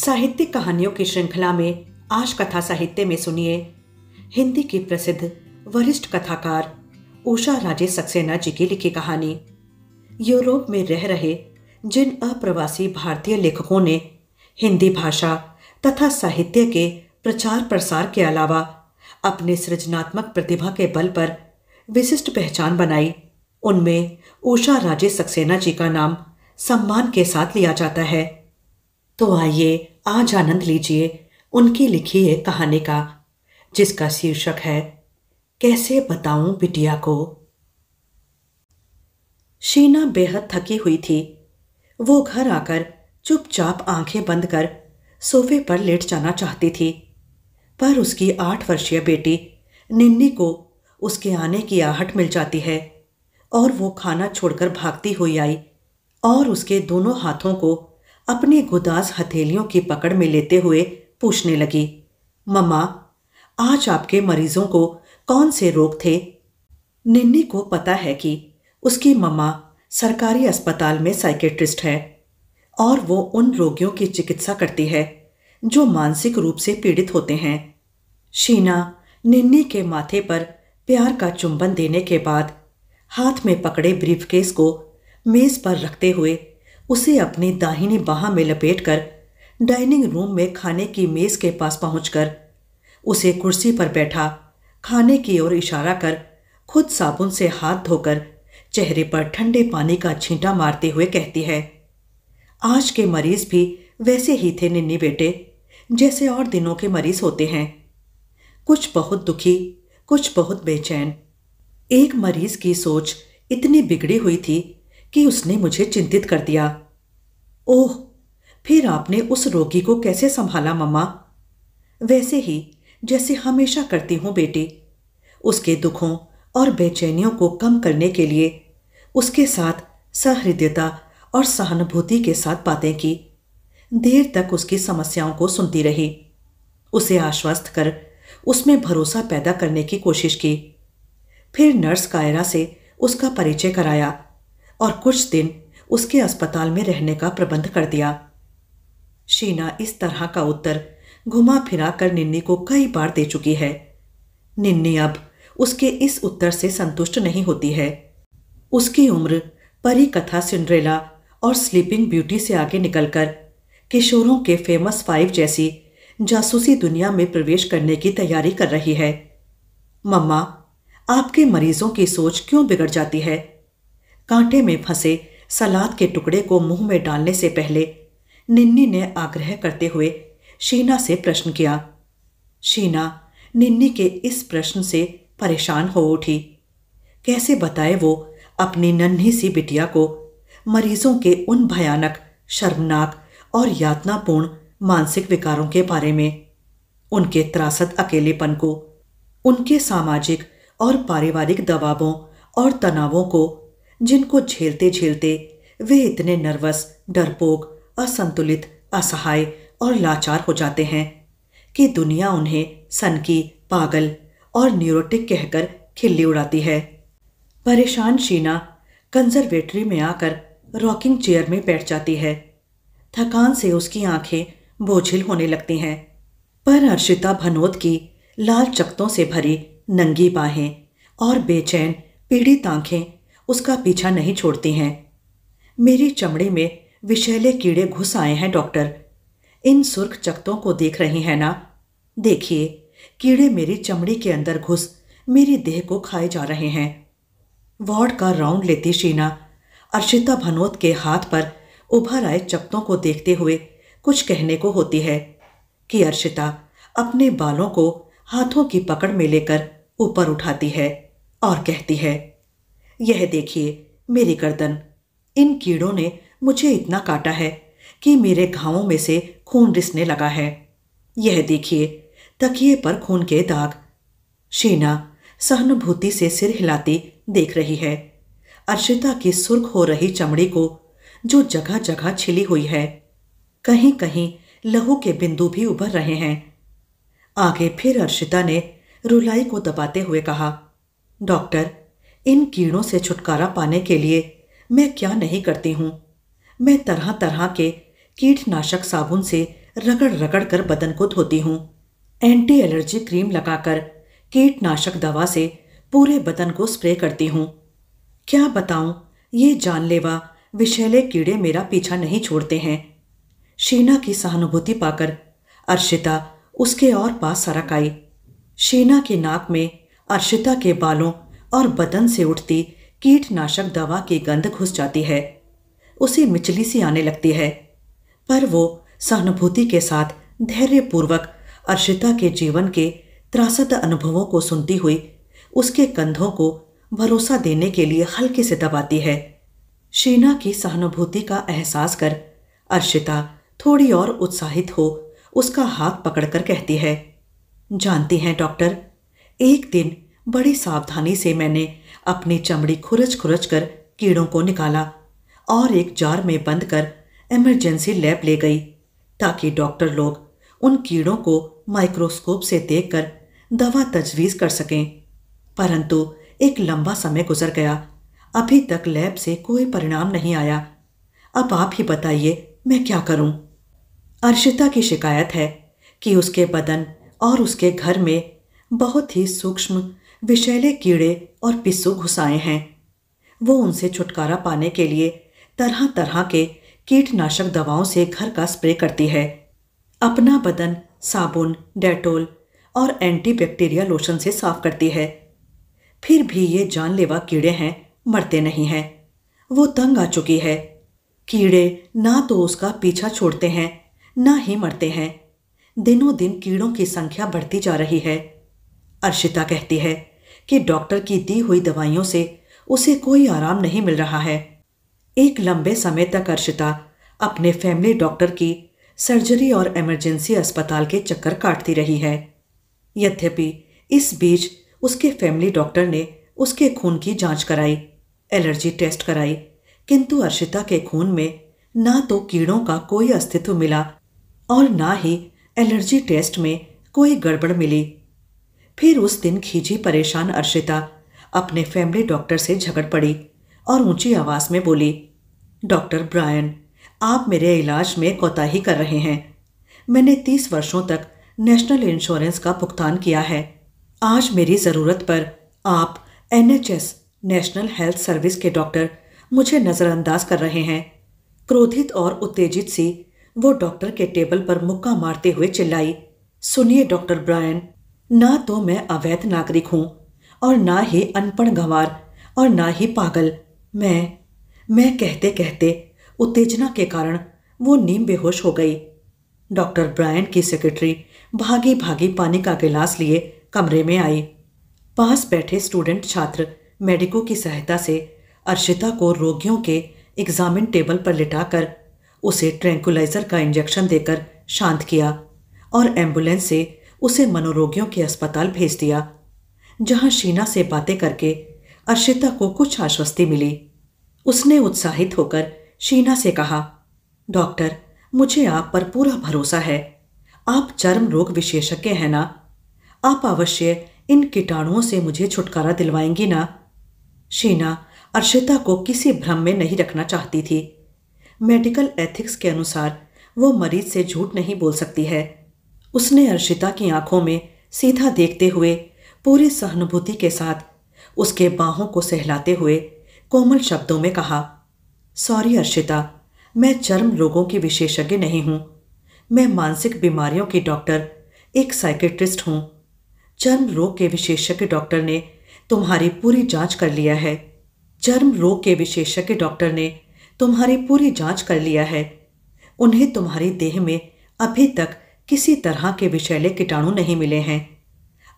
साहित्यिक कहानियों की श्रृंखला में आज कथा साहित्य में सुनिए हिंदी की प्रसिद्ध वरिष्ठ कथाकार उषा राजे सक्सेना जी की लिखी कहानी यूरोप में रह रहे जिन अप्रवासी भारतीय लेखकों ने हिंदी भाषा तथा साहित्य के प्रचार प्रसार के अलावा अपने सृजनात्मक प्रतिभा के बल पर विशिष्ट पहचान बनाई उनमें उषा राजे सक्सेना जी का नाम सम्मान के साथ लिया जाता है तो आइए आज आनंद लीजिए उनकी लिखी एक कहानी का जिसका शीर्षक है कैसे बताऊं बिटिया को शीना बेहद थकी हुई थी वो घर आकर चुपचाप आंखें बंद कर सोफे पर लेट जाना चाहती थी पर उसकी आठ वर्षीय बेटी निन्नी को उसके आने की आहट मिल जाती है और वो खाना छोड़कर भागती हुई आई और उसके दोनों हाथों को अपनी गुदास हथेलियों की पकड़ में लेते हुए पूछने लगी मम्मा आज आपके मरीजों को कौन से रोग थे निन्नी को पता है कि उसकी मम्मा सरकारी अस्पताल में साइकेट्रिस्ट है और वो उन रोगियों की चिकित्सा करती है जो मानसिक रूप से पीड़ित होते हैं शीना निन्नी के माथे पर प्यार का चुंबन देने के बाद हाथ में पकड़े ब्रीफकेस को मेज पर रखते हुए उसे अपने दाहिने बाह में लपेटकर डाइनिंग रूम में खाने की मेज के पास पहुंचकर उसे कुर्सी पर बैठा खाने की ओर इशारा कर खुद साबुन से हाथ धोकर चेहरे पर ठंडे पानी का छींटा मारते हुए कहती है आज के मरीज भी वैसे ही थे निन्नी बेटे जैसे और दिनों के मरीज होते हैं कुछ बहुत दुखी कुछ बहुत बेचैन एक मरीज की सोच इतनी बिगड़ी हुई थी कि उसने मुझे चिंतित कर दिया ओह फिर आपने उस रोगी को कैसे संभाला मम्मा वैसे ही जैसे हमेशा करती हूँ बेटी उसके दुखों और बेचैनियों को कम करने के लिए उसके साथ सहृदयता और सहानुभूति के साथ बातें की देर तक उसकी समस्याओं को सुनती रही उसे आश्वस्त कर उसमें भरोसा पैदा करने की कोशिश की फिर नर्स कायरा से उसका परिचय कराया और कुछ दिन उसके अस्पताल में रहने का प्रबंध कर दिया शीना इस तरह का उत्तर घुमा फिरा कर निन्नी को कई बार दे चुकी है निन्नी अब उसके इस उत्तर से संतुष्ट नहीं होती है उसकी उम्र परी कथा सिंड्रेला और स्लीपिंग ब्यूटी से आगे निकलकर किशोरों के फेमस फाइव जैसी जासूसी दुनिया में प्रवेश करने की तैयारी कर रही है मम्मा आपके मरीजों की सोच क्यों बिगड़ जाती है कांटे में फंसे सलाद के टुकड़े को मुंह में डालने से पहले निन्नी ने आग्रह करते हुए शीना से प्रश्न किया शीना निन्नी के इस प्रश्न से परेशान हो उठी कैसे बताए वो अपनी नन्ही सी बिटिया को मरीजों के उन भयानक शर्मनाक और यातनापूर्ण मानसिक विकारों के बारे में उनके त्रासद अकेलेपन को उनके सामाजिक और पारिवारिक दबावों और तनावों को जिनको झेलते झेलते वे इतने नर्वस डरपोक असंतुलित असहाय और लाचार हो जाते हैं कि दुनिया उन्हें सनकी पागल और न्यूरोटिक कहकर खिल्ली उड़ाती है परेशान शीना कंजर्वेटरी में आकर रॉकिंग चेयर में बैठ जाती है थकान से उसकी आंखें बोझिल होने लगती हैं पर अर्शिता भनोत की लाल चकतों से भरी नंगी बाहें और बेचैन पीड़ित आंखें उसका पीछा नहीं छोड़ती हैं मेरी चमड़े में विषैले कीड़े घुस आए हैं डॉक्टर इन सुर्ख चकतों को देख रही हैं ना देखिए कीड़े मेरी चमड़ी के अंदर घुस मेरी देह को खाए जा रहे हैं वार्ड का राउंड लेती शीना अर्शिता भनोत के हाथ पर उभर आए चक्तों को देखते हुए कुछ कहने को होती है कि अर्शिता अपने बालों को हाथों की पकड़ में लेकर ऊपर उठाती है और कहती है यह देखिए मेरी गर्दन इन कीड़ों ने मुझे इतना काटा है कि मेरे घावों में से खून रिसने लगा है यह देखिए तकिए पर खून के दाग शीना सहानुभूति से सिर हिलाती देख रही है अर्शिता की सुर्ख हो रही चमड़ी को जो जगह जगह छिली हुई है कहीं कहीं लहू के बिंदु भी उभर रहे हैं आगे फिर अर्शिता ने रुलाई को दबाते हुए कहा डॉक्टर इन कीड़ों से छुटकारा पाने के लिए मैं क्या नहीं करती हूँ मैं तरह तरह के कीटनाशक साबुन से रगड़ रगड़ कर बदन को धोती हूँ एंटी एलर्जी क्रीम लगाकर कीटनाशक दवा से पूरे बदन को स्प्रे करती हूँ क्या बताऊँ ये जानलेवा विषैले कीड़े मेरा पीछा नहीं छोड़ते हैं शीना की सहानुभूति पाकर अर्शिता उसके और पास सरक आई शीना की नाक में अर्शिता के बालों और बदन से उठती कीटनाशक दवा की गंध घुस जाती है उसे मिचली सी आने लगती है पर वो सहानुभूति के साथ धैर्यपूर्वक अर्शिता के जीवन के त्रासद अनुभवों को सुनती हुई उसके कंधों को भरोसा देने के लिए हल्के से दबाती है शीना की सहानुभूति का एहसास कर अर्शिता थोड़ी और उत्साहित हो उसका हाथ पकड़कर कहती है जानती हैं डॉक्टर एक दिन बड़ी सावधानी से मैंने अपनी चमड़ी खुरच खुरच कर कीड़ों को निकाला और एक जार में बंद कर इमरजेंसी लैब ले गई ताकि डॉक्टर लोग उन कीड़ों को माइक्रोस्कोप से देखकर दवा तजवीज़ कर सकें परंतु एक लंबा समय गुजर गया अभी तक लैब से कोई परिणाम नहीं आया अब आप ही बताइए मैं क्या करूं? अर्शिता की शिकायत है कि उसके बदन और उसके घर में बहुत ही सूक्ष्म विषैले कीड़े और पिस्सू घुसाए हैं वो उनसे छुटकारा पाने के लिए तरह तरह के कीटनाशक दवाओं से घर का स्प्रे करती है अपना बदन साबुन डेटोल और एंटीबैक्टीरिया लोशन से साफ करती है फिर भी ये जानलेवा कीड़े हैं मरते नहीं हैं वो तंग आ चुकी है कीड़े ना तो उसका पीछा छोड़ते हैं ना ही मरते हैं दिनों दिन कीड़ों की संख्या बढ़ती जा रही है अर्शिता कहती है कि डॉक्टर की दी हुई दवाइयों से उसे कोई आराम नहीं मिल रहा है एक लंबे समय तक अर्शिता अपने फैमिली डॉक्टर की सर्जरी और इमरजेंसी अस्पताल के चक्कर काटती रही है यद्यपि इस बीच उसके फैमिली डॉक्टर ने उसके खून की जांच कराई एलर्जी टेस्ट कराई किंतु अर्शिता के खून में ना तो कीड़ों का कोई अस्तित्व मिला और ना ही एलर्जी टेस्ट में कोई गड़बड़ मिली फिर उस दिन खींची परेशान अर्शिता अपने फैमिली डॉक्टर से झगड़ पड़ी और ऊंची आवाज में बोली डॉक्टर ब्रायन आप मेरे इलाज में कोताही कर रहे हैं मैंने तीस वर्षों तक नेशनल इंश्योरेंस का भुगतान किया है आज मेरी ज़रूरत पर आप एन नेशनल हेल्थ सर्विस के डॉक्टर मुझे नज़रअंदाज कर रहे हैं क्रोधित और उत्तेजित सी वो डॉक्टर के टेबल पर मुक्का मारते हुए चिल्लाई सुनिए डॉक्टर ब्रायन ना तो मैं अवैध नागरिक हूँ और ना ही अनपढ़ गंवार और ना ही पागल मैं मैं कहते कहते उत्तेजना के कारण वो नीम बेहोश हो गई डॉक्टर ब्रायन की सेक्रेटरी भागी भागी पानी का गिलास लिए कमरे में आई पास बैठे स्टूडेंट छात्र मेडिको की सहायता से अर्शिता को रोगियों के एग्जामिन टेबल पर लिटाकर उसे ट्रैंकुलाइजर का इंजेक्शन देकर शांत किया और एम्बुलेंस से उसे मनोरोगियों के अस्पताल भेज दिया जहां शीना से बातें करके अर्शिता को कुछ आश्वस्ति मिली उसने उत्साहित होकर शीना से कहा डॉक्टर मुझे आप पर पूरा भरोसा है आप चर्म रोग विशेषज्ञ हैं ना आप अवश्य इन कीटाणुओं से मुझे छुटकारा दिलवाएंगी ना शीना अर्शिता को किसी भ्रम में नहीं रखना चाहती थी मेडिकल एथिक्स के अनुसार वो मरीज से झूठ नहीं बोल सकती है उसने अर्शिता की आंखों में सीधा देखते हुए पूरी सहानुभूति के साथ उसके बाहों को सहलाते हुए कोमल शब्दों में कहा सॉरी अर्शिता मैं चर्म रोगों की विशेषज्ञ नहीं हूँ मैं मानसिक बीमारियों की डॉक्टर एक साइकेट्रिस्ट हूँ चर्म रोग के विशेषज्ञ डॉक्टर ने तुम्हारी पूरी जांच कर लिया है चर्म रोग के विशेषज्ञ डॉक्टर ने तुम्हारी पूरी जांच कर लिया है उन्हें तुम्हारी देह में अभी तक किसी तरह के विषैले कीटाणु नहीं मिले हैं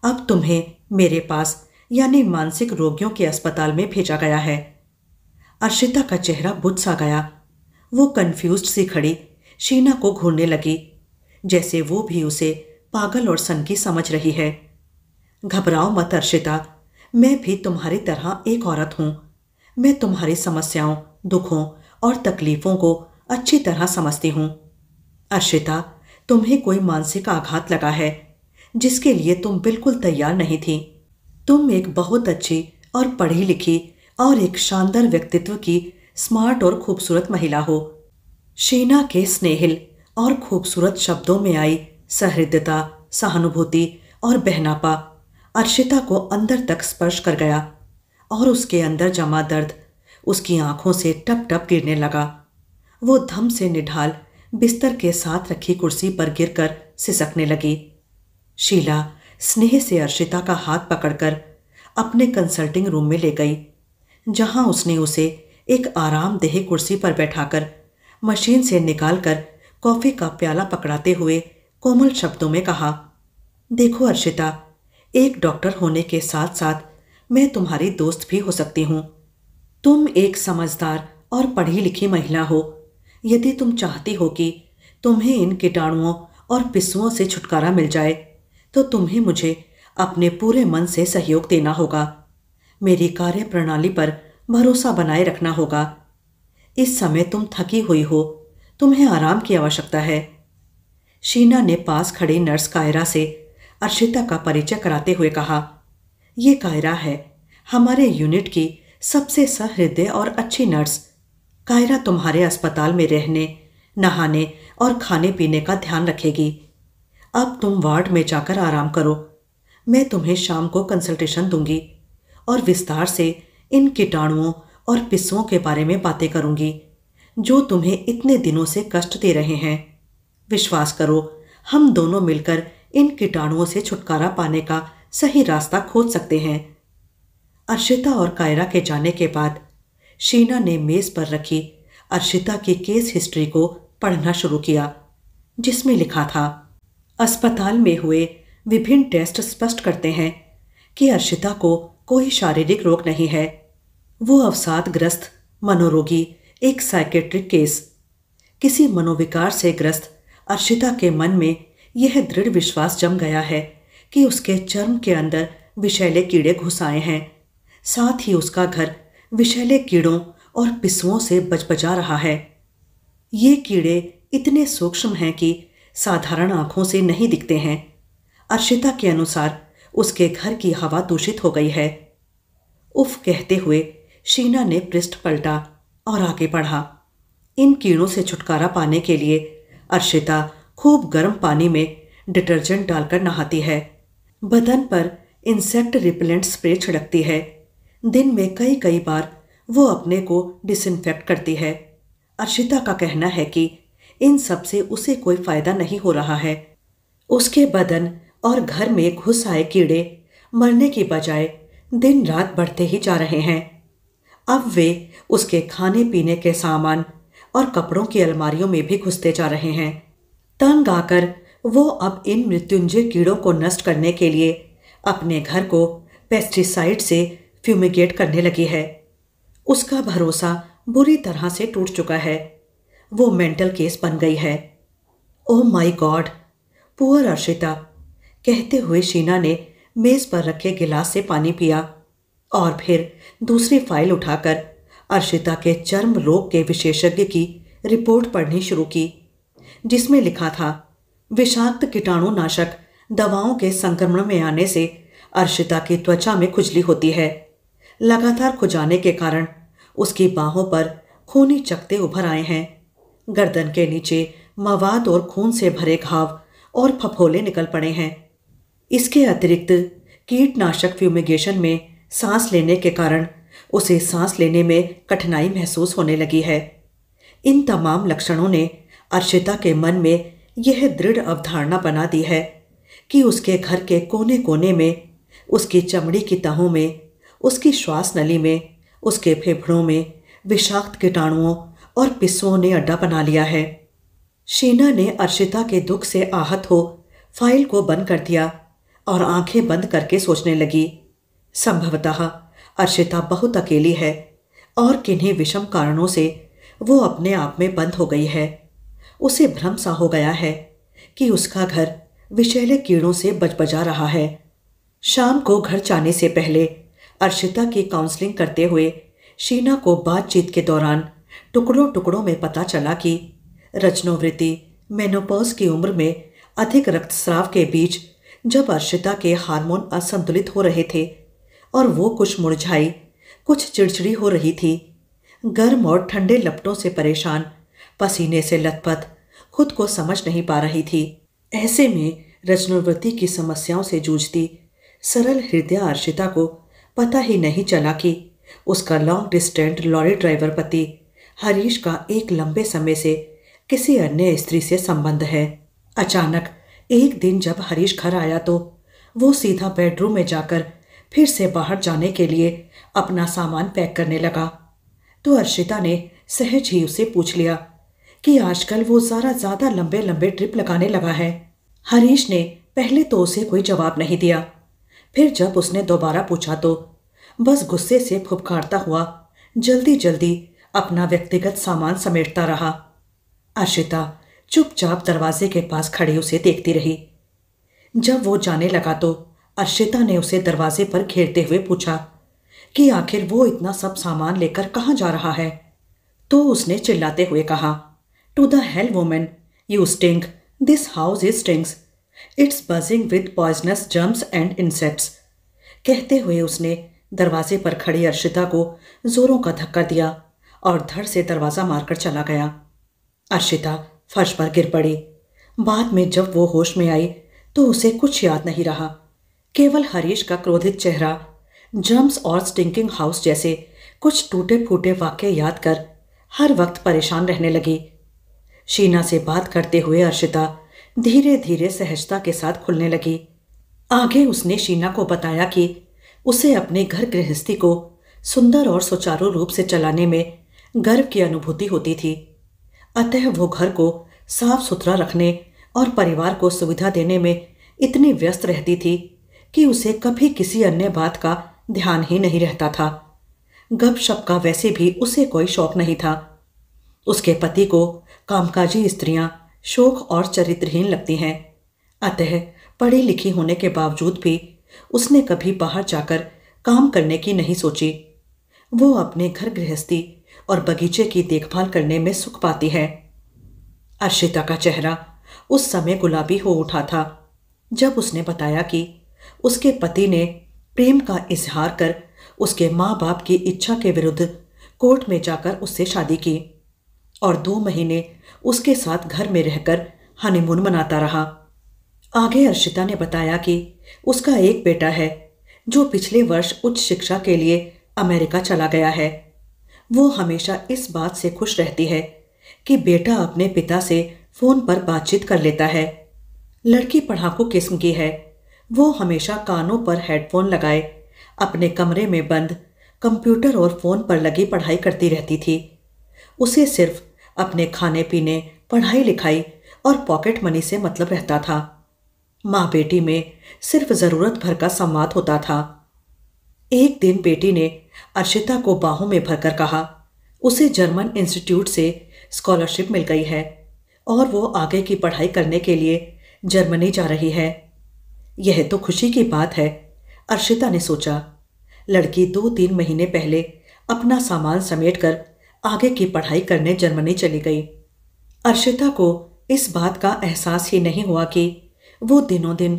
अब तुम्हें मेरे पास यानी मानसिक रोगियों के अस्पताल में भेजा गया है अर्शिता का चेहरा बुझ सा गया वो कन्फ्यूज सी खड़ी शीना को घूरने लगी जैसे वो भी उसे पागल और सनकी समझ रही है घबराओ मत अर्शिता मैं भी तुम्हारी तरह एक औरत हूं मैं तुम्हारी समस्याओं दुखों और तकलीफ़ों को अच्छी तरह समझती हूं अर्शिता तुम्हें कोई मानसिक आघात लगा है जिसके लिए तुम बिल्कुल तैयार नहीं थी तुम एक बहुत अच्छी और पढ़ी लिखी और एक शानदार व्यक्तित्व की स्मार्ट और खूबसूरत महिला हो शीना के स्नेहिल और खूबसूरत शब्दों में आई सहृदयता सहानुभूति और बहनापा अर्शिता को अंदर तक स्पर्श कर गया और उसके अंदर जमा दर्द उसकी आंखों से टप टप गिरने लगा वो धम से निढाल बिस्तर के साथ रखी कुर्सी पर गिरकर सिसकने लगी शीला स्नेह से अर्शिता का हाथ पकड़कर अपने कंसल्टिंग रूम में ले गई जहां उसने उसे एक आरामदेह कुर्सी पर बैठाकर मशीन से निकालकर कॉफ़ी का प्याला पकड़ाते हुए कोमल शब्दों में कहा देखो अर्शिता एक डॉक्टर होने के साथ साथ मैं तुम्हारी दोस्त भी हो सकती हूँ तुम एक समझदार और पढ़ी लिखी महिला हो यदि तुम चाहती हो कि तुम्हें इन कीटाणुओं और पिसुओं से छुटकारा मिल जाए तो तुम्हें मुझे अपने पूरे मन से सहयोग देना होगा मेरी कार्य प्रणाली पर भरोसा बनाए रखना होगा इस समय तुम थकी हुई हो तुम्हें आराम की आवश्यकता है शीना ने पास खड़ी नर्स कायरा से अर्शिता का परिचय कराते हुए कहा यह कायरा है हमारे यूनिट की सबसे सहृदय और अच्छी नर्स कायरा तुम्हारे अस्पताल में रहने नहाने और खाने पीने का ध्यान रखेगी अब तुम वार्ड में जाकर आराम करो मैं तुम्हें शाम को कंसल्टेशन दूंगी और विस्तार से इन कीटाणुओं और पिस्सुओं के बारे में बातें करूंगी जो तुम्हें इतने दिनों से कष्ट दे रहे हैं विश्वास करो हम दोनों मिलकर इन कीटाणुओं से छुटकारा पाने का सही रास्ता खोज सकते हैं अर्शिता और कायरा के जाने के बाद शीना ने मेज पर रखी अर्शिता की केस हिस्ट्री को पढ़ना शुरू किया जिसमें लिखा था अस्पताल में हुए विभिन्न टेस्ट स्पष्ट करते हैं कि अर्शिता को कोई शारीरिक रोग नहीं है वो अवसादग्रस्त मनोरोगी एक साइकेट्रिक केस किसी मनोविकार से ग्रस्त अर्शिता के मन में यह दृढ़ विश्वास जम गया है कि उसके चर्म के अंदर विषैले कीड़े घुस आए हैं साथ ही उसका घर विषैले कीड़ों और पिसुओं से बच बचा रहा है ये कीड़े इतने सूक्ष्म हैं कि साधारण आँखों से नहीं दिखते हैं अर्शिता के अनुसार उसके घर की हवा दूषित हो गई है उफ कहते हुए शीना ने पृष्ठ पलटा और आगे पढ़ा इन कीड़ों से छुटकारा पाने के लिए अर्शिता खूब गर्म पानी में डिटर्जेंट डालकर नहाती है बदन पर इंसेक्ट रिपेलेंट स्प्रे छिड़कती है दिन में कई कई बार वो अपने को डिसइनफेक्ट करती है अर्शिता का कहना है कि इन सब से उसे कोई फायदा नहीं हो रहा है उसके बदन और घर में घुस आए कीड़े मरने की बजाय दिन रात बढ़ते ही जा रहे हैं अब वे उसके खाने पीने के सामान और कपड़ों की अलमारियों में भी घुसते जा रहे हैं तंग आकर वो अब इन मृत्युंजय कीड़ों को नष्ट करने के लिए अपने घर को पेस्टिसाइड से फ्यूमिगेट करने लगी है उसका भरोसा बुरी तरह से टूट चुका है वो मेंटल केस बन गई है oh my god poor Arshita कहते हुए शीना ने मेज पर रखे गिलास से पानी पिया और फिर दूसरी फाइल उठाकर अर्शिता के चर्म रोग के विशेषज्ञ की रिपोर्ट पढ़नी शुरू की जिसमें लिखा था विषाक्त कीटाणुनाशक दवाओं के संक्रमण में आने से अर्शिता की त्वचा में खुजली होती है लगातार खुजाने के कारण उसकी बाहों पर खूनी चकते उभर आए हैं गर्दन के नीचे मवाद और खून से भरे घाव और फफोले निकल पड़े हैं इसके अतिरिक्त कीटनाशक फ्यूमिगेशन में सांस लेने के कारण उसे सांस लेने में कठिनाई महसूस होने लगी है इन तमाम लक्षणों ने अर्शिता के मन में यह दृढ़ अवधारणा बना दी है कि उसके घर के कोने कोने में उसकी चमड़ी की तहों में उसकी श्वास नली में उसके फेफड़ों में विषाक्त कीटाणुओं और पिस्ुओं ने अड्डा बना लिया है शीना ने अर्शिता के दुख से आहत हो फाइल को बंद कर दिया और आंखें बंद करके सोचने लगी संभवतः अर्शिता बहुत अकेली है और किन्हीं विषम कारणों से वो अपने आप में बंद हो गई है उसे भ्रम सा हो गया है कि उसका घर विषैले कीड़ों से बजबजा रहा है शाम को घर जाने से पहले अर्शिता की काउंसलिंग करते हुए शीना को बातचीत के दौरान टुकड़ों टुकड़ों में पता चला कि रचनोवृत्ति मेनोपॉज की उम्र में अधिक रक्तस्राव के बीच जब अर्शिता के हार्मोन असंतुलित हो रहे थे और वो कुछ मुरझाई कुछ चिड़चिड़ी हो रही थी गर्म और ठंडे लपटों से परेशान पसीने से लथपथ खुद को समझ नहीं पा रही थी ऐसे में रचनोवृत्ति की समस्याओं से जूझती सरल हृदय अर्शिता को पता ही नहीं चला कि उसका लॉन्ग डिस्टेंट लॉरी ड्राइवर पति हरीश का एक लंबे समय से किसी अन्य स्त्री से संबंध है अचानक एक दिन जब हरीश घर आया तो वो सीधा बेडरूम में जाकर फिर से बाहर जाने के लिए अपना सामान पैक करने लगा तो अर्शिता ने सहज ही उसे पूछ लिया कि आजकल वो ज़रा ज़्यादा लंबे लंबे ट्रिप लगाने लगा है हरीश ने पहले तो उसे कोई जवाब नहीं दिया फिर जब उसने दोबारा पूछा तो बस गुस्से से फुपकारता हुआ जल्दी जल्दी अपना व्यक्तिगत सामान समेटता रहा अर्शिता चुपचाप दरवाजे के पास खड़ी उसे देखती रही जब वो जाने लगा तो अर्शिता ने उसे दरवाजे पर घेरते हुए पूछा कि आखिर वो इतना सब सामान लेकर कहाँ जा रहा है तो उसने चिल्लाते हुए कहा to the hell women you stink this house is stinks it's buzzing with poisonous germs and insects कहते हुए उसने दरवाजे पर खड़ी अर्शिता को जोरों का धक्का दिया और धड़ से दरवाज़ा मारकर चला गया अर्शिता फर्श पर गिर पड़ी बाद में जब वो होश में आई तो उसे कुछ याद नहीं रहा केवल हरीश का क्रोधित चेहरा जम्स और स्टिंकिंग हाउस जैसे कुछ टूटे फूटे वाक्य याद कर हर वक्त परेशान रहने लगी शीना से बात करते हुए अर्शिता धीरे धीरे सहजता के साथ खुलने लगी आगे उसने शीना को बताया कि उसे अपने घर गृहस्थी को सुंदर और सुचारू रूप से चलाने में गर्व की अनुभूति होती थी अतः वो घर को साफ सुथरा रखने और परिवार को सुविधा देने में इतनी व्यस्त रहती थी कि उसे कभी किसी अन्य बात का ध्यान ही नहीं रहता था गपशप का वैसे भी उसे कोई शौक नहीं था उसके पति को कामकाजी स्त्रियां शोक और चरित्रहीन लगती हैं अतः पढ़ी लिखी होने के बावजूद भी उसने कभी बाहर जाकर काम करने की नहीं सोची वो अपने घर गृहस्थी और बगीचे की देखभाल करने में सुख पाती है अर्शिता का चेहरा उस समय गुलाबी हो उठा था जब उसने बताया कि उसके पति ने प्रेम का इजहार कर उसके माँ बाप की इच्छा के विरुद्ध कोर्ट में जाकर उससे शादी की और दो महीने उसके साथ घर में रहकर हनीमून मनाता रहा आगे अर्शिता ने बताया कि उसका एक बेटा है जो पिछले वर्ष उच्च शिक्षा के लिए अमेरिका चला गया है वो हमेशा इस बात से खुश रहती है कि बेटा अपने पिता से फोन पर बातचीत कर लेता है लड़की पढ़ाकू किस्म की है वो हमेशा कानों पर हेडफोन लगाए अपने कमरे में बंद कंप्यूटर और फोन पर लगी पढ़ाई करती रहती थी उसे सिर्फ अपने खाने पीने पढ़ाई लिखाई और पॉकेट मनी से मतलब रहता था माँ बेटी में सिर्फ ज़रूरत भर का संवाद होता था एक दिन बेटी ने अर्शिता को बाहों में भरकर कहा उसे जर्मन इंस्टीट्यूट से स्कॉलरशिप मिल गई है और वो आगे की पढ़ाई करने के लिए जर्मनी जा रही है यह तो खुशी की बात है अर्शिता ने सोचा लड़की दो तीन महीने पहले अपना सामान समेट कर आगे की पढ़ाई करने जर्मनी चली गई अर्शिता को इस बात का एहसास ही नहीं हुआ कि वो दिनों दिन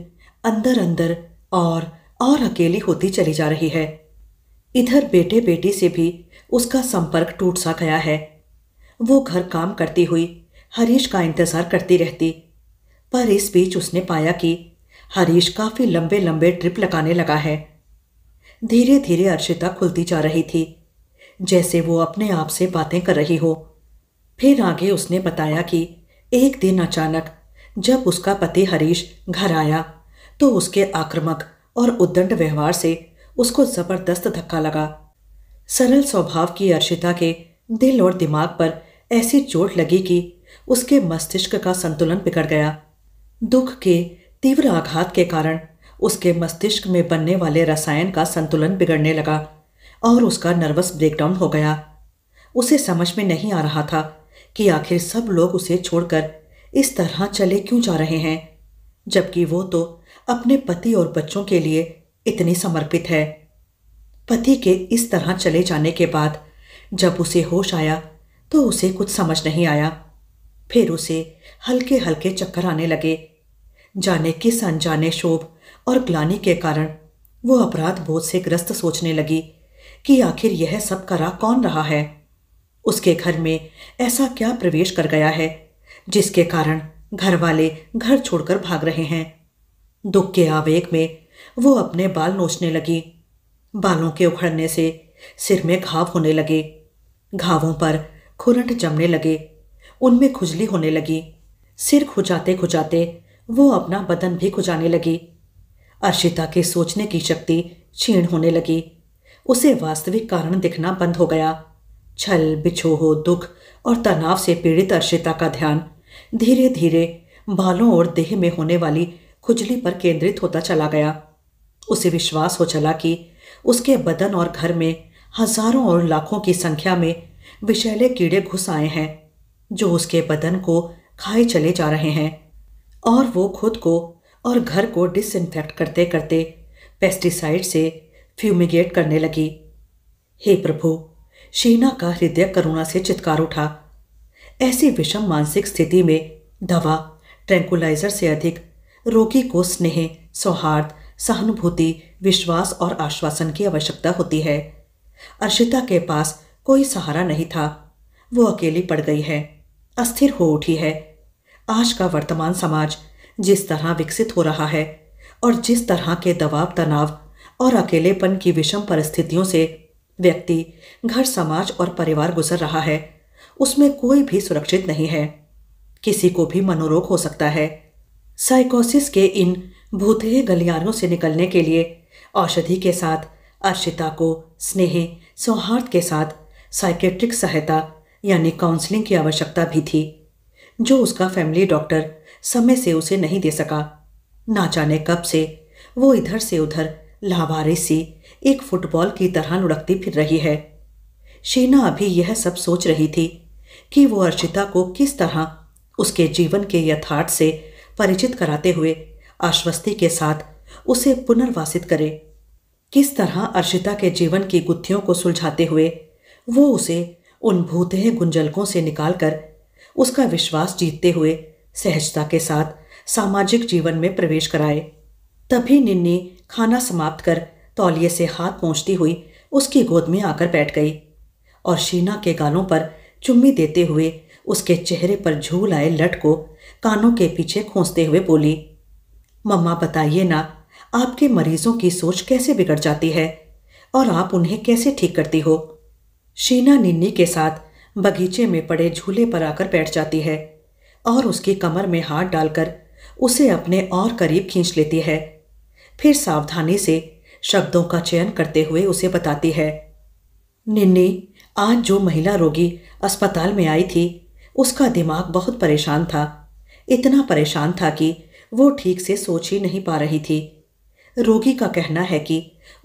अंदर अंदर और और अकेली होती चली जा रही है इधर बेटे बेटी से भी उसका संपर्क टूट सा गया है वो घर काम करती हुई हरीश का इंतज़ार करती रहती पर इस बीच उसने पाया कि हरीश काफ़ी लंबे लंबे ट्रिप लगाने लगा है धीरे धीरे अर्शिता खुलती जा रही थी जैसे वो अपने आप से बातें कर रही हो फिर आगे उसने बताया कि एक दिन अचानक जब उसका पति हरीश घर आया तो उसके आक्रामक और उद्दंड व्यवहार से उसको जबरदस्त धक्का लगा सरल स्वभाव की अर्शिता के दिल और दिमाग पर ऐसी चोट लगी कि उसके मस्तिष्क का संतुलन बिगड़ गया दुख के तीव्र आघात के कारण उसके मस्तिष्क में बनने वाले रसायन का संतुलन बिगड़ने लगा और उसका नर्वस ब्रेकडाउन हो गया उसे समझ में नहीं आ रहा था कि आखिर सब लोग उसे छोड़कर इस तरह चले क्यों जा रहे हैं जबकि वो तो अपने पति और बच्चों के लिए इतनी समर्पित है पति के इस तरह चले जाने के बाद जब उसे होश आया तो उसे कुछ समझ नहीं आया फिर उसे हल्के हल्के चक्कर आने लगे जाने किस अनजाने शोभ और ग्लानी के कारण वो अपराध बोध से ग्रस्त सोचने लगी कि आखिर यह सब करा कौन रहा है उसके घर में ऐसा क्या प्रवेश कर गया है जिसके कारण घर वाले घर छोड़कर भाग रहे हैं दुख के आवेग में वो अपने बाल नोचने लगी बालों के उखड़ने से सिर में घाव होने लगे घावों पर खुरंट जमने लगे उनमें खुजली होने लगी सिर खुजाते खुजाते वो अपना बदन भी खुजाने लगी अर्शिता के सोचने की शक्ति क्षीण होने लगी उसे वास्तविक कारण दिखना बंद हो गया छल बिछोह दुख और तनाव से पीड़ित अर्शिता का ध्यान धीरे धीरे बालों और देह में होने वाली खुजली पर केंद्रित होता चला गया उसे विश्वास हो चला कि उसके बदन और घर में हजारों और लाखों की संख्या में विषैले कीड़े घुस आए हैं जो उसके बदन को खाए चले जा रहे हैं और वो खुद को और घर को डिसइनफेक्ट करते करते पेस्टिसाइड से फ्यूमिगेट करने लगी हे प्रभु शीना का हृदय करुणा से चित्कार उठा ऐसी विषम मानसिक स्थिति में दवा ट्रैंकुलाइजर से अधिक रोगी को स्नेह सौहार्द सहानुभूति विश्वास और आश्वासन की आवश्यकता होती है अर्शिता के पास कोई सहारा नहीं था वो अकेली पड़ गई है अस्थिर हो उठी है आज का वर्तमान समाज जिस तरह विकसित हो रहा है और जिस तरह के दबाव तनाव और अकेलेपन की विषम परिस्थितियों से व्यक्ति घर समाज और परिवार गुजर रहा है उसमें कोई भी सुरक्षित नहीं है किसी को भी मनोरोग हो सकता है साइकोसिस के इन भूतेह गलियारों से निकलने के लिए औषधि के साथ अर्शिता को स्नेह सौहार्द के साथ साइकेट्रिक सहायता यानी काउंसलिंग की आवश्यकता भी थी जो उसका फैमिली डॉक्टर समय से उसे नहीं दे सका ना जाने कब से वो इधर से उधर लावारे सी एक फुटबॉल की तरह लुढ़कती फिर रही है शीना अभी यह सब सोच रही थी कि वो अर्चिता को किस तरह उसके जीवन के यथार्थ से परिचित कराते हुए आश्वस्ति के साथ उसे पुनर्वासित करे किस तरह अर्चिता के जीवन की गुत्थियों को सुलझाते हुए वो उसे उन भूतहे गुंजलकों से निकालकर उसका विश्वास जीतते हुए सहजता के साथ सामाजिक जीवन में प्रवेश कराए तभी निन्नी खाना समाप्त कर तौलिए से हाथ पहुँचती हुई उसकी गोद में आकर बैठ गई और शीना के गालों पर चुम्मी देते हुए उसके चेहरे पर झूल आए लट को कानों के पीछे खोसते हुए बोली मम्मा बताइए ना आपके मरीजों की सोच कैसे बिगड़ जाती है और आप उन्हें कैसे ठीक करती हो शीना निन्नी के साथ बगीचे में पड़े झूले पर आकर बैठ जाती है और उसकी कमर में हाथ डालकर उसे अपने और करीब खींच लेती है फिर सावधानी से शब्दों का चयन करते हुए उसे बताती है निन्नी आज जो महिला रोगी अस्पताल में आई थी उसका दिमाग बहुत परेशान था इतना परेशान था कि वो ठीक से सोच ही नहीं पा रही थी रोगी का कहना है कि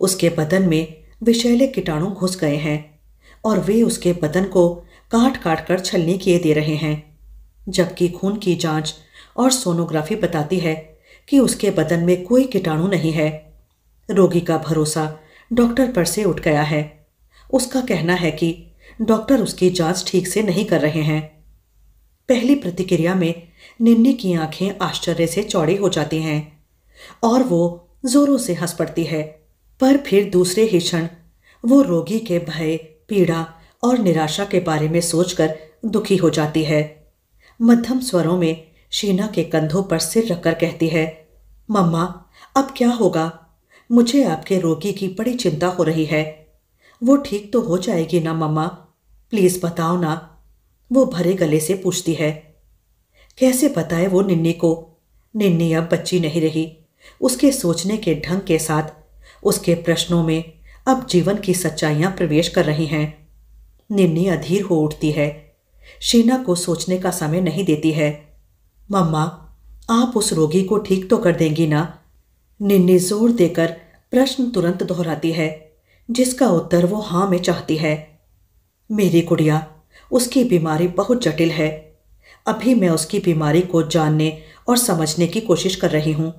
उसके बदन में विषैले कीटाणु घुस गए हैं और वे उसके बदन को काट काट कर छलनी किए दे रहे हैं जबकि खून की जांच और सोनोग्राफी बताती है कि उसके बदन में कोई कीटाणु नहीं है रोगी का भरोसा डॉक्टर पर से उठ गया है उसका कहना है कि डॉक्टर उसकी जांच ठीक से नहीं कर रहे हैं पहली प्रतिक्रिया में निन्नी की आंखें आश्चर्य से चौड़ी हो जाती हैं और वो जोरों से हंस पड़ती है पर फिर दूसरे ही क्षण वो रोगी के भय पीड़ा और निराशा के बारे में सोचकर दुखी हो जाती है मध्यम स्वरों में शीना के कंधों पर सिर रखकर कहती है मम्मा अब क्या होगा मुझे आपके रोगी की बड़ी चिंता हो रही है वो ठीक तो हो जाएगी ना मम्मा प्लीज़ बताओ ना वो भरे गले से पूछती है कैसे बताए वो निन्नी को निन्नी अब बच्ची नहीं रही उसके सोचने के ढंग के साथ उसके प्रश्नों में अब जीवन की सच्चाइयां प्रवेश कर रही हैं निन्नी अधीर हो उठती है शीना को सोचने का समय नहीं देती है मम्मा आप उस रोगी को ठीक तो कर देंगी ना निन्नी जोर देकर प्रश्न तुरंत दोहराती है जिसका उत्तर वो हाँ में चाहती है मेरी गुड़िया उसकी बीमारी बहुत जटिल है अभी मैं उसकी बीमारी को जानने और समझने की कोशिश कर रही हूँ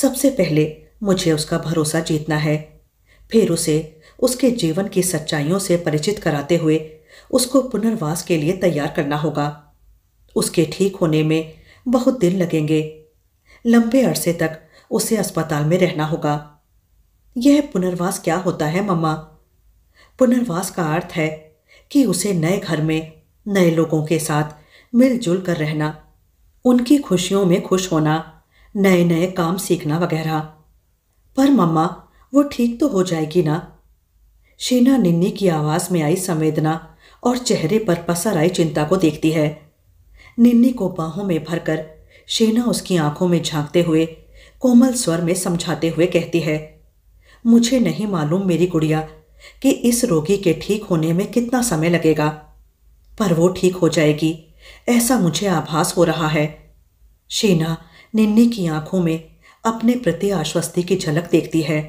सबसे पहले मुझे उसका भरोसा जीतना है फिर उसे उसके जीवन की सच्चाइयों से परिचित कराते हुए उसको पुनर्वास के लिए तैयार करना होगा उसके ठीक होने में बहुत दिन लगेंगे लंबे अरसे तक उसे अस्पताल में रहना होगा यह पुनर्वास क्या होता है मम्मा पुनर्वास का अर्थ है कि उसे नए घर में नए लोगों के साथ मिलजुल कर रहना उनकी खुशियों में खुश होना नए नए काम सीखना वगैरह पर मम्मा वो ठीक तो हो जाएगी ना शीना निन्नी की आवाज़ में आई संवेदना और चेहरे पर पसर आई चिंता को देखती है निन्नी को बाहों में भरकर शेना उसकी आंखों में झांकते हुए कोमल स्वर में समझाते हुए कहती है मुझे नहीं मालूम मेरी गुड़िया कि इस रोगी के ठीक होने में कितना समय लगेगा पर वो ठीक हो जाएगी ऐसा मुझे आभास हो रहा है शेना निन्नी की आंखों में अपने प्रति आश्वस्ति की झलक देखती है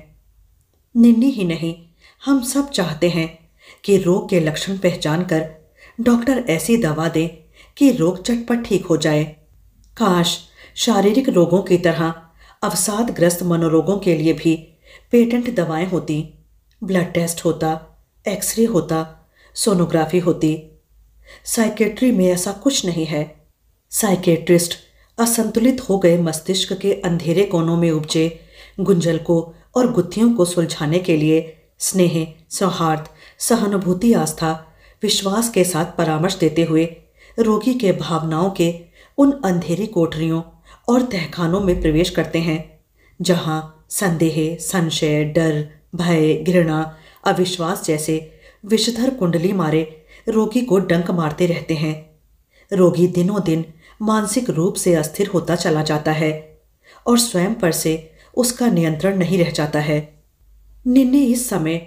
निन्नी ही नहीं हम सब चाहते हैं कि रोग के लक्षण पहचान कर डॉक्टर ऐसी दवा दे कि रोग चटपट ठीक हो जाए काश शारीरिक रोगों की तरह अवसादग्रस्त मनोरोगों के लिए भी पेटेंट दवाएं होती ब्लड टेस्ट होता एक्सरे होता सोनोग्राफी होती साइकेट्री में ऐसा कुछ नहीं है साइकेट्रिस्ट असंतुलित हो गए मस्तिष्क के अंधेरे कोनों में उपजे गुंजल को और गुत्थियों को सुलझाने के लिए स्नेह सौहार्द सहानुभूति आस्था विश्वास के साथ परामर्श देते हुए रोगी के भावनाओं के उन अंधेरी कोठरियों और तहखानों में प्रवेश करते हैं जहाँ संदेह संशय डर भय घृणा अविश्वास जैसे विषधर कुंडली मारे रोगी को डंक मारते रहते हैं रोगी दिनों दिन मानसिक रूप से अस्थिर होता चला जाता है और स्वयं पर से उसका नियंत्रण नहीं रह जाता है निन्नी इस समय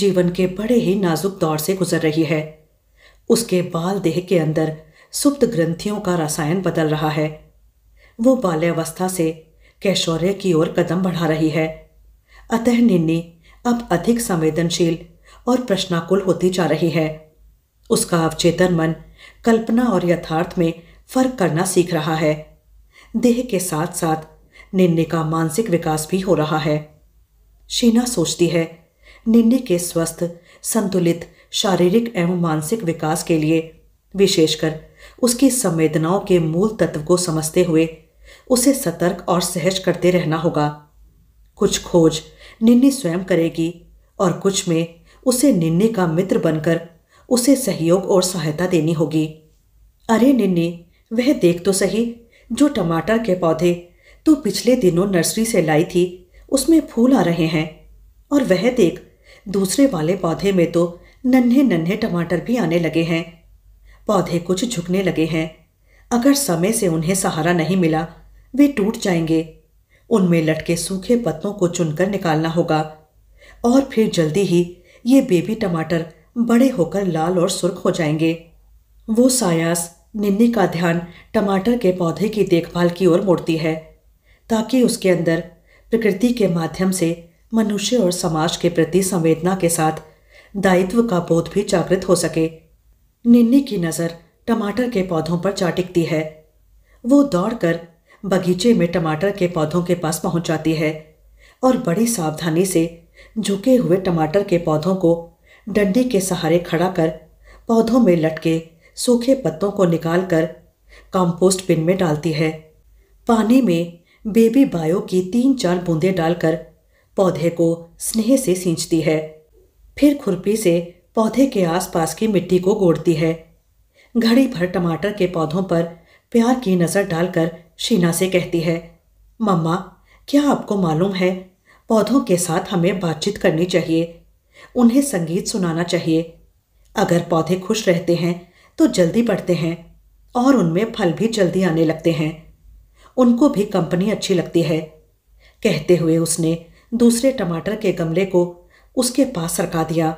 जीवन के बड़े ही नाजुक दौर से गुजर रही है उसके बाल देह के अंदर सुप्त ग्रंथियों का रसायन बदल रहा है वो बाल्यावस्था से कैशौर्य की ओर कदम बढ़ा रही है अतः निन्नी अब अधिक संवेदनशील और प्रश्नाकुल होती जा रही है उसका अवचेतन मन कल्पना और यथार्थ में फर्क करना सीख रहा है देह के साथ साथ निन्ने का मानसिक विकास भी हो रहा है शीना सोचती है निन्ने के स्वस्थ संतुलित शारीरिक एवं मानसिक विकास के लिए विशेषकर उसकी संवेदनाओं के मूल तत्व को समझते हुए उसे सतर्क और सहज करते रहना होगा कुछ खोज निन्नी स्वयं करेगी और कुछ में उसे निन्नी का मित्र बनकर उसे सहयोग और सहायता देनी होगी अरे निन्नी वह देख तो सही जो टमाटर के पौधे तू पिछले दिनों नर्सरी से लाई थी उसमें फूल आ रहे हैं और वह देख दूसरे वाले पौधे में तो नन्हे नन्हे टमाटर भी आने लगे हैं पौधे कुछ झुकने लगे हैं अगर समय से उन्हें सहारा नहीं मिला वे टूट जाएंगे उनमें लटके सूखे पत्तों को चुनकर निकालना होगा और फिर जल्दी ही ये बेबी टमाटर बड़े होकर लाल और सुर्ख हो जाएंगे वो सायास निन्नी का ध्यान टमाटर के पौधे की देखभाल की ओर मोड़ती है ताकि उसके अंदर प्रकृति के माध्यम से मनुष्य और समाज के प्रति संवेदना के साथ दायित्व का बोध भी जागृत हो सके निन्नी की नज़र टमाटर के पौधों पर चाटिकती है वो दौड़कर बगीचे में टमाटर के पौधों के पास पहुंच जाती है और बड़ी सावधानी से झुके हुए टमाटर के पौधों को डंडी के सहारे खड़ा कर पौधों में लटके सूखे पत्तों को निकाल कर कंपोस्ट बिन में डालती है पानी में बेबी बायो की तीन चार बूंदें डालकर पौधे को स्नेह से सींचती है फिर खुरपी से पौधे के आसपास की मिट्टी को गोड़ती है घड़ी भर टमाटर के पौधों पर प्यार की नज़र डालकर शीना से कहती है मम्मा क्या आपको मालूम है पौधों के साथ हमें बातचीत करनी चाहिए उन्हें संगीत सुनाना चाहिए अगर पौधे खुश रहते हैं तो जल्दी बढ़ते हैं और उनमें फल भी जल्दी आने लगते हैं उनको भी कंपनी अच्छी लगती है कहते हुए उसने दूसरे टमाटर के गमले को उसके पास रखा दिया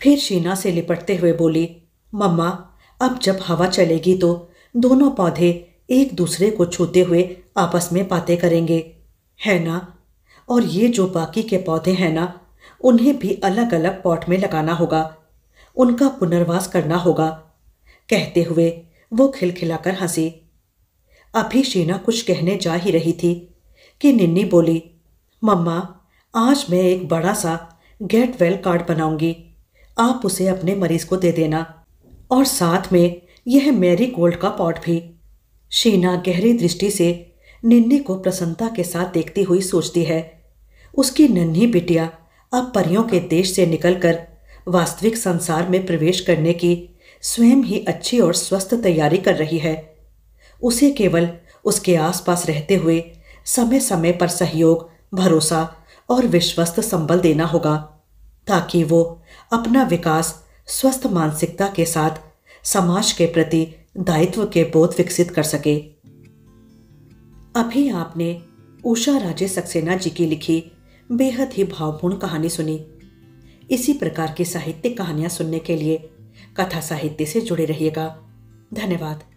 फिर शीना से लिपटते हुए बोली मम्मा अब जब हवा चलेगी तो दोनों पौधे एक दूसरे को छूते हुए आपस में बातें करेंगे है ना और ये जो बाकी के पौधे हैं ना उन्हें भी अलग अलग पॉट में लगाना होगा उनका पुनर्वास करना होगा कहते हुए वो खिलखिलाकर हंसी अभी शीना कुछ कहने जा ही रही थी कि निन्नी बोली मम्मा आज मैं एक बड़ा सा गेट वेल कार्ड बनाऊंगी आप उसे अपने मरीज को दे देना और साथ में यह मैरी गोल्ड का पॉट भी शीना गहरी दृष्टि से निन्नी को प्रसन्नता के साथ देखती हुई सोचती है उसकी नन्ही बिटिया अब परियों के देश से निकलकर वास्तविक संसार में प्रवेश करने की स्वयं ही अच्छी और स्वस्थ तैयारी कर रही है उसे केवल उसके आसपास रहते हुए समय समय पर सहयोग भरोसा और विश्वस्त संबल देना होगा ताकि वो अपना विकास स्वस्थ मानसिकता के साथ समाज के प्रति दायित्व के बोध विकसित कर सके अभी आपने उषा राजे सक्सेना जी की लिखी बेहद ही भावपूर्ण कहानी सुनी इसी प्रकार की साहित्यिक कहानियां सुनने के लिए कथा साहित्य से जुड़े रहिएगा धन्यवाद